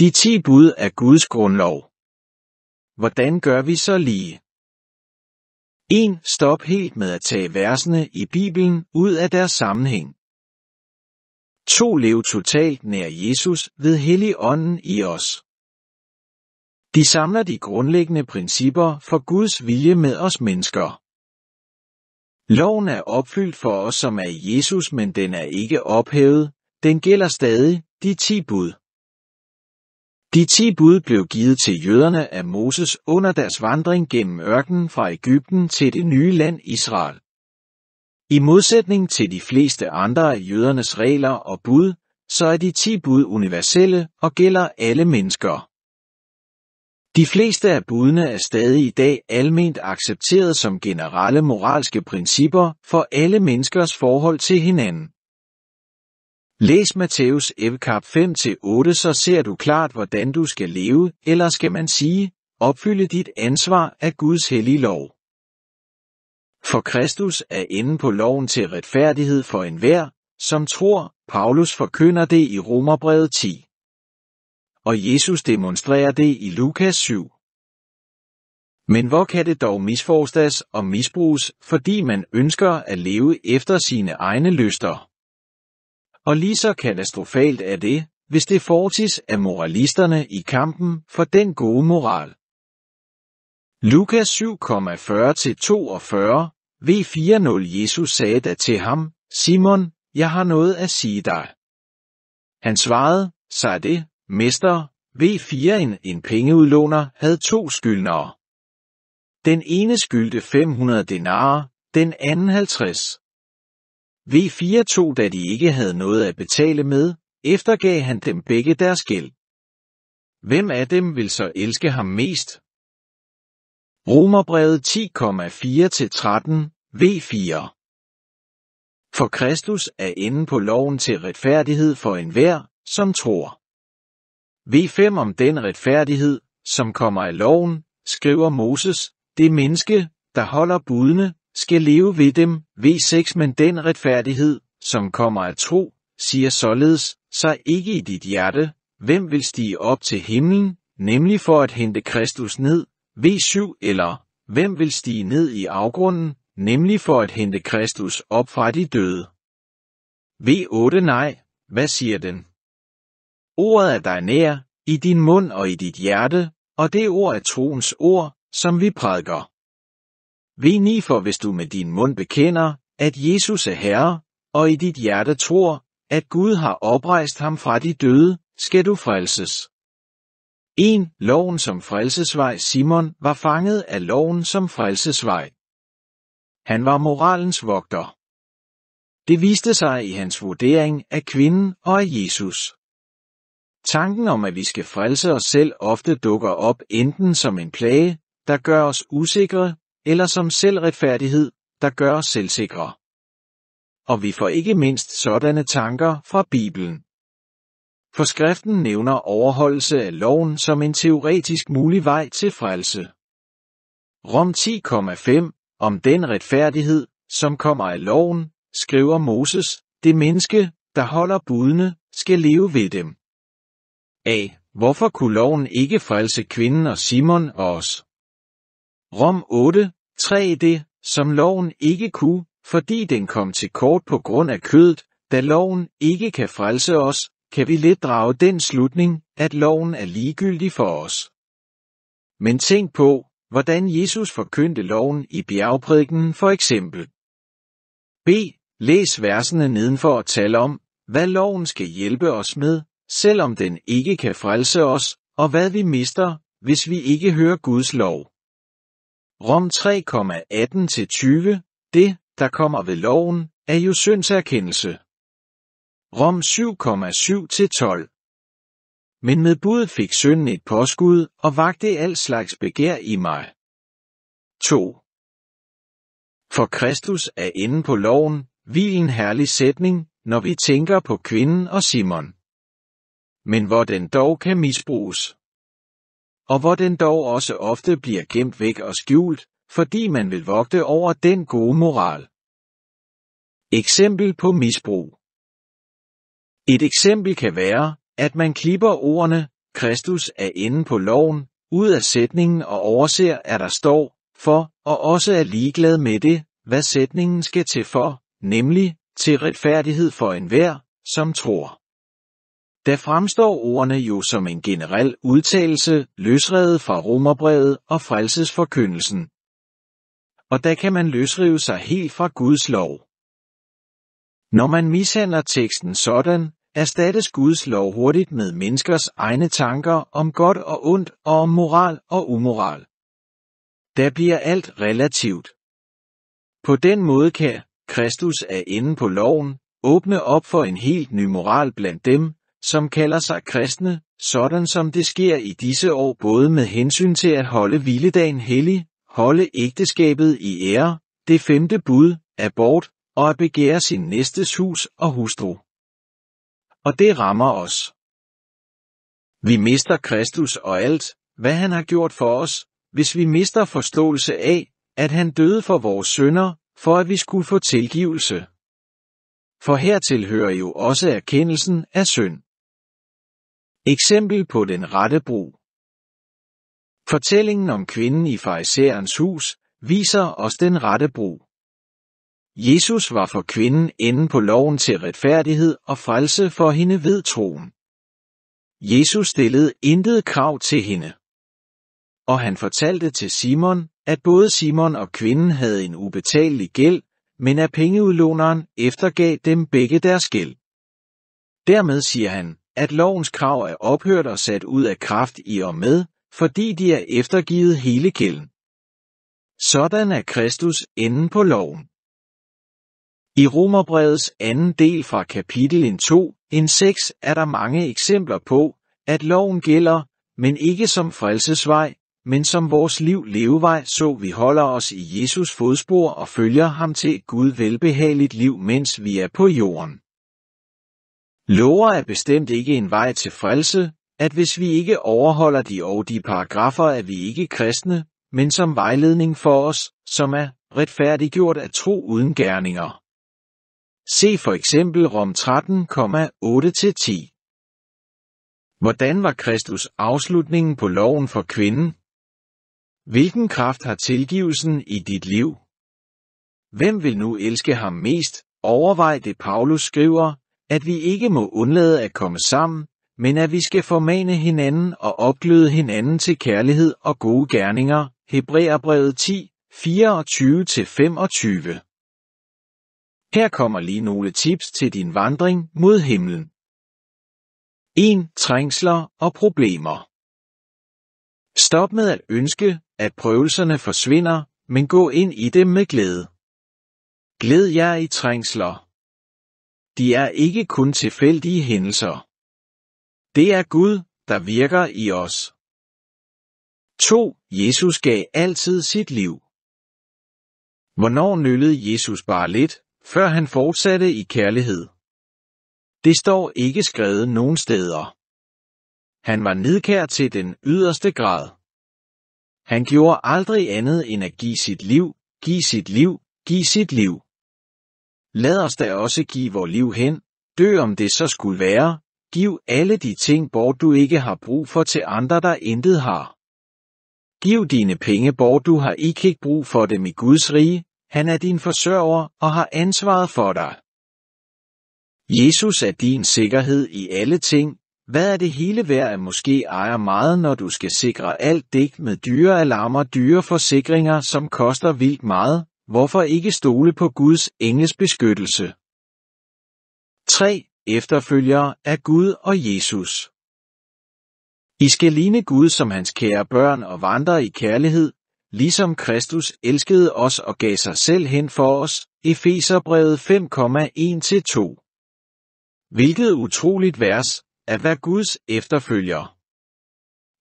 De ti bud er Guds grundlov. Hvordan gør vi så lige? 1. Stop helt med at tage versene i Bibelen ud af deres sammenhæng. 2. Lev totalt nær Jesus ved Helligånden i os. De samler de grundlæggende principper for Guds vilje med os mennesker. Loven er opfyldt for os, som er Jesus, men den er ikke ophævet. Den gælder stadig de ti bud. De ti bud blev givet til jøderne af Moses under deres vandring gennem ørkenen fra Ægypten til det nye land Israel. I modsætning til de fleste andre af jødernes regler og bud, så er de ti bud universelle og gælder alle mennesker. De fleste af budene er stadig i dag alment accepteret som generelle moralske principper for alle menneskers forhold til hinanden. Læs Matthæus Evkap 5-8, så ser du klart, hvordan du skal leve, eller skal man sige, opfylde dit ansvar af Guds hellige lov. For Kristus er inde på loven til retfærdighed for enhver, som tror, Paulus forkynder det i Romerbrevet 10. Og Jesus demonstrerer det i Lukas 7. Men hvor kan det dog misforstås og misbruges, fordi man ønsker at leve efter sine egne lyster? Og lige så katastrofalt er det, hvis det fortis af moralisterne i kampen for den gode moral. Lukas 7,40-42, V40 Jesus sagde da til ham, Simon, jeg har noget at sige dig. Han svarede, så er det, mester, V4 en, en pengeudlåner havde to skyldnere. Den ene skyldte 500 denarer, den anden 50. V4 tog, da de ikke havde noget at betale med, eftergav han dem begge deres gæld. Hvem af dem vil så elske ham mest? Romerbrevet 10,4-13, V4 For Kristus er enden på loven til retfærdighed for enhver, som tror. V5 om den retfærdighed, som kommer af loven, skriver Moses, det menneske, der holder budene, skal leve ved dem, V6, men den retfærdighed, som kommer af tro, siger således, sig ikke i dit hjerte, hvem vil stige op til himlen, nemlig for at hente Kristus ned, V7, eller hvem vil stige ned i afgrunden, nemlig for at hente Kristus op fra de døde. V8 nej, hvad siger den? Ordet er dig nær, i din mund og i dit hjerte, og det ord er troens ord, som vi prædiker. V9 for hvis du med din mund bekender, at Jesus er Herre, og i dit hjerte tror, at Gud har oprejst ham fra de døde, skal du frelses. 1. Loven som frelsesvej Simon var fanget af loven som frelsesvej. Han var moralens vogter. Det viste sig i hans vurdering af kvinden og af Jesus. Tanken om, at vi skal frelse os selv, ofte dukker op enten som en plage, der gør os usikre, eller som selvretfærdighed, der gør os selvsikre. Og vi får ikke mindst sådanne tanker fra Bibelen. For skriften nævner overholdelse af loven som en teoretisk mulig vej til frelse. Rom 10,5 om den retfærdighed, som kommer af loven, skriver Moses, det menneske, der holder budene, skal leve ved dem. A. Hvorfor kunne loven ikke frelse kvinden og Simon og os? Rom 8, 3 det, som loven ikke kunne, fordi den kom til kort på grund af kødet, da loven ikke kan frelse os, kan vi let drage den slutning, at loven er ligegyldig for os. Men tænk på, hvordan Jesus forkyndte loven i bjergprædiken for eksempel. B. Læs versene nedenfor og tal om, hvad loven skal hjælpe os med, selvom den ikke kan frelse os, og hvad vi mister, hvis vi ikke hører Guds lov. Rom 3,18-20, det, der kommer ved loven, er jo syndserkendelse. Rom 7,7-12. Men med budet fik synden et påskud og vagte al slags begær i mig. 2. For Kristus er inde på loven, vi en herlig sætning, når vi tænker på kvinden og Simon. Men hvor den dog kan misbruges og hvor den dog også ofte bliver gemt væk og skjult, fordi man vil vogte over den gode moral. Eksempel på misbrug Et eksempel kan være, at man klipper ordene, Kristus er inde på loven, ud af sætningen og overser, at der står, for, og også er ligeglad med det, hvad sætningen skal til for, nemlig til retfærdighed for enhver, som tror. Der fremstår ordene jo som en generel udtalelse, løsredet fra romerbrevet og frelsesforkyndelsen. Og der kan man løsrive sig helt fra Guds lov. Når man mishandler teksten sådan, erstattes Guds lov hurtigt med menneskers egne tanker om godt og ondt og om moral og umoral. Der bliver alt relativt. På den måde kan Kristus er inde på loven, åbne op for en helt ny moral blandt dem, som kalder sig kristne, sådan som det sker i disse år både med hensyn til at holde hviledagen hellig, holde ægteskabet i ære, det femte bud, abort, og at begære sin næstes hus og hustru. Og det rammer os. Vi mister Kristus og alt, hvad han har gjort for os, hvis vi mister forståelse af, at han døde for vores sønder, for at vi skulle få tilgivelse. For hertil hører jo også erkendelsen af synd. Eksempel på den rette brug. Fortællingen om kvinden i farisæerens hus viser os den rette brug. Jesus var for kvinden enden på loven til retfærdighed og frelse for hende ved troen. Jesus stillede intet krav til hende. Og han fortalte til Simon, at både Simon og kvinden havde en ubetalelig gæld, men at pengeudlåneren eftergav dem begge deres gæld. Dermed siger han, at lovens krav er ophørt og sat ud af kraft i og med, fordi de er eftergivet hele kælden. Sådan er Kristus enden på loven. I Romerbrevets anden del fra kapitel 2, en 6 er der mange eksempler på, at loven gælder, men ikke som frelsesvej, men som vores liv levevej, så vi holder os i Jesus fodspor og følger ham til et Gud velbehageligt liv, mens vi er på jorden. Lover er bestemt ikke en vej til frelse, at hvis vi ikke overholder de og de paragrafer, er vi ikke kristne, men som vejledning for os, som er retfærdiggjort af tro uden gerninger. Se for eksempel Rom 13,8-10. Hvordan var Kristus afslutningen på loven for kvinden? Hvilken kraft har tilgivelsen i dit liv? Hvem vil nu elske ham mest? Overvej det Paulus skriver, at vi ikke må undlade at komme sammen, men at vi skal formane hinanden og opgløde hinanden til kærlighed og gode gerninger. Hebræerbrevet 10, 24-25 Her kommer lige nogle tips til din vandring mod himlen. 1. Trængsler og problemer Stop med at ønske, at prøvelserne forsvinder, men gå ind i dem med glæde. Glæd jer i trængsler, de er ikke kun tilfældige hændelser. Det er Gud, der virker i os. 2. Jesus gav altid sit liv. Hvornår nyllede Jesus bare lidt, før han fortsatte i kærlighed? Det står ikke skrevet nogen steder. Han var nedkær til den yderste grad. Han gjorde aldrig andet end at give sit liv, give sit liv, give sit liv lad os da også give vor liv hen, dø om det så skulle være, giv alle de ting bort, du ikke har brug for til andre, der intet har. Giv dine penge bort, du har ikke, ikke brug for dem i Guds rige, han er din forsørger og har ansvaret for dig. Jesus er din sikkerhed i alle ting, hvad er det hele værd at måske ejer meget, når du skal sikre alt dækt med dyre alarmer, dyre forsikringer, som koster vildt meget? Hvorfor ikke stole på Guds engles beskyttelse? 3. Efterfølgere af Gud og Jesus I skal ligne Gud som hans kære børn og vandre i kærlighed, ligesom Kristus elskede os og gav sig selv hen for os, Efeserbrevet 5,1-2. Hvilket utroligt vers at være Guds efterfølger.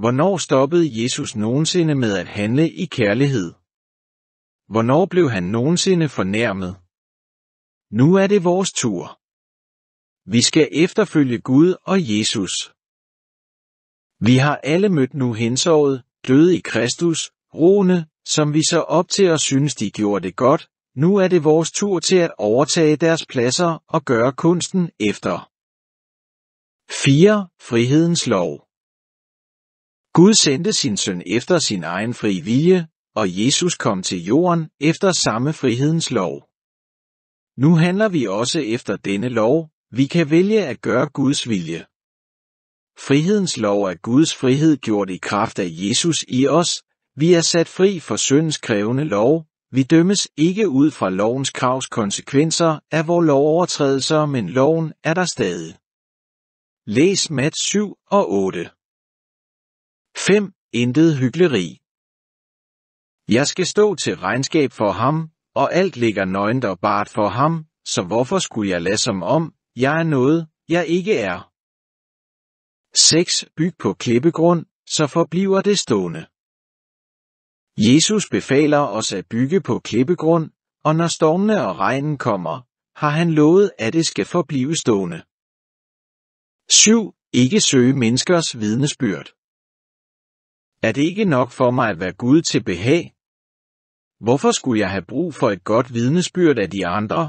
Hvornår stoppede Jesus nogensinde med at handle i kærlighed? Hvornår blev han nogensinde fornærmet? Nu er det vores tur. Vi skal efterfølge Gud og Jesus. Vi har alle mødt nu hensåret, døde i Kristus, roende, som vi så op til og synes de gjorde det godt, nu er det vores tur til at overtage deres pladser og gøre kunsten efter. 4. Frihedens lov Gud sendte sin søn efter sin egen fri vilje, og Jesus kom til jorden efter samme frihedens lov. Nu handler vi også efter denne lov, vi kan vælge at gøre Guds vilje. Frihedens lov er Guds frihed gjort i kraft af Jesus i os, vi er sat fri for syndens krævende lov, vi dømmes ikke ud fra lovens kravs konsekvenser af vores lovovertrædelser, men loven er der stadig. Læs Mat 7 og 8. 5. Intet hyggeleri. Jeg skal stå til regnskab for ham, og alt ligger nøgent og bart for ham, så hvorfor skulle jeg lade som om, jeg er noget, jeg ikke er? 6. Byg på klippegrund, så forbliver det stående. Jesus befaler os at bygge på klippegrund, og når stormene og regnen kommer, har han lovet, at det skal forblive stående. 7. Ikke søge menneskers vidnesbyrd. Er det ikke nok for mig at være Gud til behag, Hvorfor skulle jeg have brug for et godt vidnesbyrd af de andre?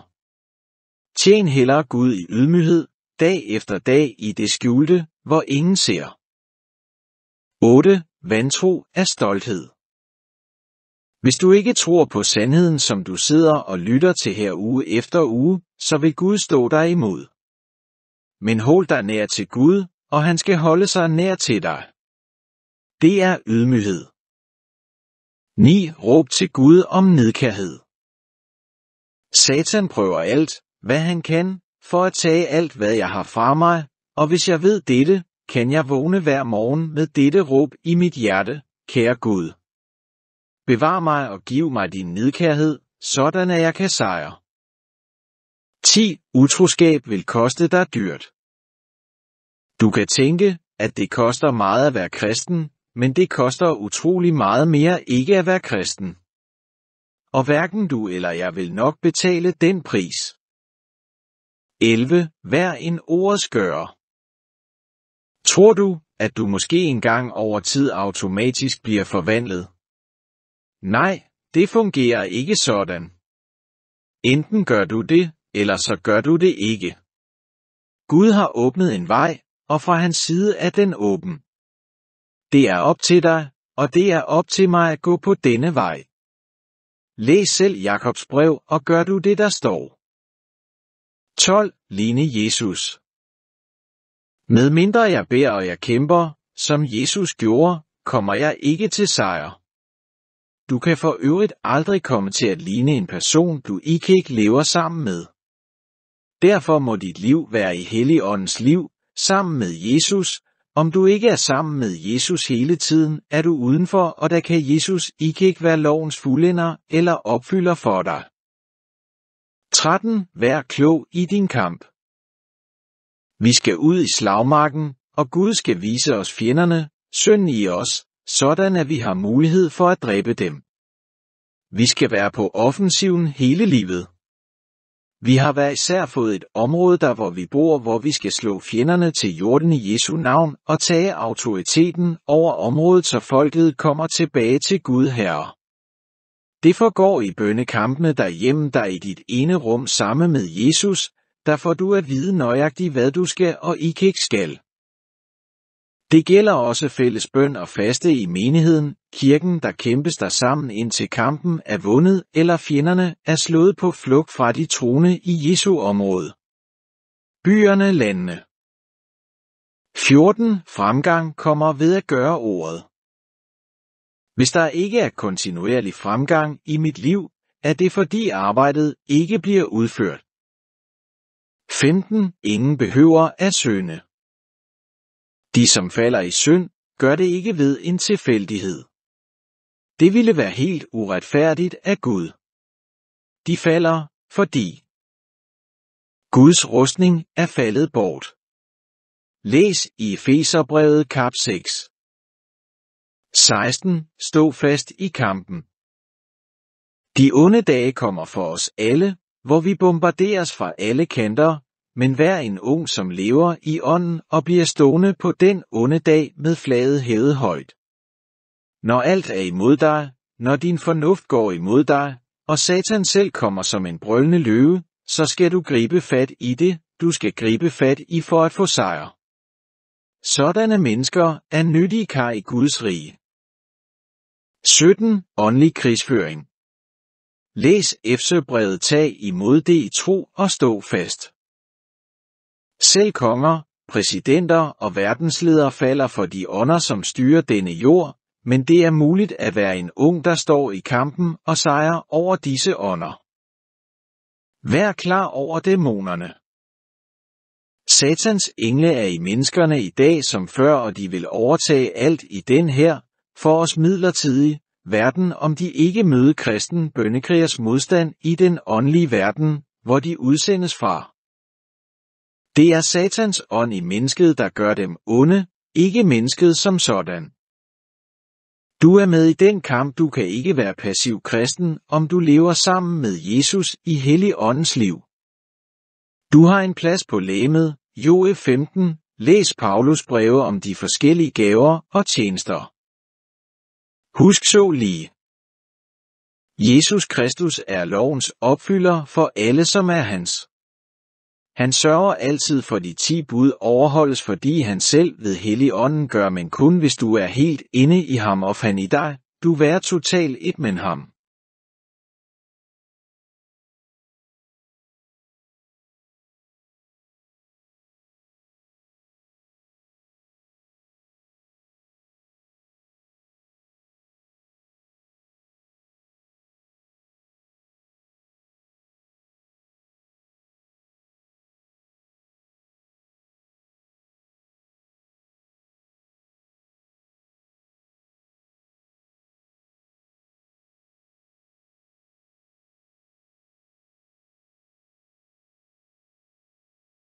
Tjen hellere Gud i ydmyghed, dag efter dag i det skjulte, hvor ingen ser. 8. Vantro af stolthed Hvis du ikke tror på sandheden, som du sidder og lytter til her uge efter uge, så vil Gud stå dig imod. Men hold dig nær til Gud, og han skal holde sig nær til dig. Det er ydmyghed. 9. Råb til Gud om nedkærhed. Satan prøver alt, hvad han kan, for at tage alt, hvad jeg har fra mig, og hvis jeg ved dette, kan jeg vågne hver morgen med dette råb i mit hjerte, kære Gud. Bevar mig og giv mig din nedkærhed, sådan at jeg kan sejre. 10. Utroskab vil koste dig dyrt. Du kan tænke, at det koster meget at være kristen, men det koster utrolig meget mere ikke at være kristen. Og hverken du eller jeg vil nok betale den pris. 11. Vær en ordets gører. Tror du, at du måske engang over tid automatisk bliver forvandlet? Nej, det fungerer ikke sådan. Enten gør du det, eller så gør du det ikke. Gud har åbnet en vej, og fra hans side er den åben. Det er op til dig, og det er op til mig at gå på denne vej. Læs selv Jakobs brev, og gør du det, der står. 12. Ligne Jesus Med mindre jeg beder og jeg kæmper, som Jesus gjorde, kommer jeg ikke til sejr. Du kan for øvrigt aldrig komme til at ligne en person, du ikke, ikke lever sammen med. Derfor må dit liv være i Helligåndens liv, sammen med Jesus, om du ikke er sammen med Jesus hele tiden, er du udenfor, og der kan Jesus ikke ikke være lovens fuldender eller opfylder for dig. 13. Vær klog i din kamp. Vi skal ud i slagmarken, og Gud skal vise os fjenderne, synden i os, sådan at vi har mulighed for at dræbe dem. Vi skal være på offensiven hele livet. Vi har hver især fået et område der, hvor vi bor, hvor vi skal slå fjenderne til jorden i Jesu navn og tage autoriteten over området, så folket kommer tilbage til Gud Herre. Det forgår i bønnekampene derhjemme, der i dit ene rum samme med Jesus, der får du at vide nøjagtigt, hvad du skal og ikke skal. Det gælder også fælles bøn og faste i menigheden, kirken der kæmpes der sammen indtil kampen er vundet eller fjenderne er slået på flugt fra de trone i Jesu område. Byerne landene 14. Fremgang kommer ved at gøre ordet. Hvis der ikke er kontinuerlig fremgang i mit liv, er det fordi arbejdet ikke bliver udført. 15. Ingen behøver at søne. De, som falder i synd, gør det ikke ved en tilfældighed. Det ville være helt uretfærdigt af Gud. De falder, fordi Guds rustning er faldet bort. Læs i Efeserbrevet kap 6. 16. Stå fast i kampen. De onde dage kommer for os alle, hvor vi bombarderes fra alle kanter men vær en ung, som lever i ånden og bliver stående på den onde dag med flaget hævet højt. Når alt er imod dig, når din fornuft går imod dig, og Satan selv kommer som en brølende løve, så skal du gribe fat i det, du skal gribe fat i for at få sejr. Sådanne mennesker er nyttige kar i Guds rige. 17. Åndelig krigsføring Læs Efsebrevet tag imod det i tro og stå fast. Selv konger, præsidenter og verdensledere falder for de ånder, som styrer denne jord, men det er muligt at være en ung, der står i kampen og sejrer over disse ånder. Vær klar over dæmonerne. Satans engle er i menneskerne i dag som før, og de vil overtage alt i den her, for os midlertidige, verden, om de ikke møder kristen bønnekrigers modstand i den åndelige verden, hvor de udsendes fra. Det er satans ånd i mennesket, der gør dem onde, ikke mennesket som sådan. Du er med i den kamp, du kan ikke være passiv kristen, om du lever sammen med Jesus i Hellig Åndens liv. Du har en plads på læmet, Joe 15, læs Paulus breve om de forskellige gaver og tjenester. Husk så lige. Jesus Kristus er lovens opfylder for alle, som er hans. Han sørger altid for de ti bud overholdes, fordi han selv ved hellig ånden gør, men kun hvis du er helt inde i ham og fan i dig, du vær total et med ham.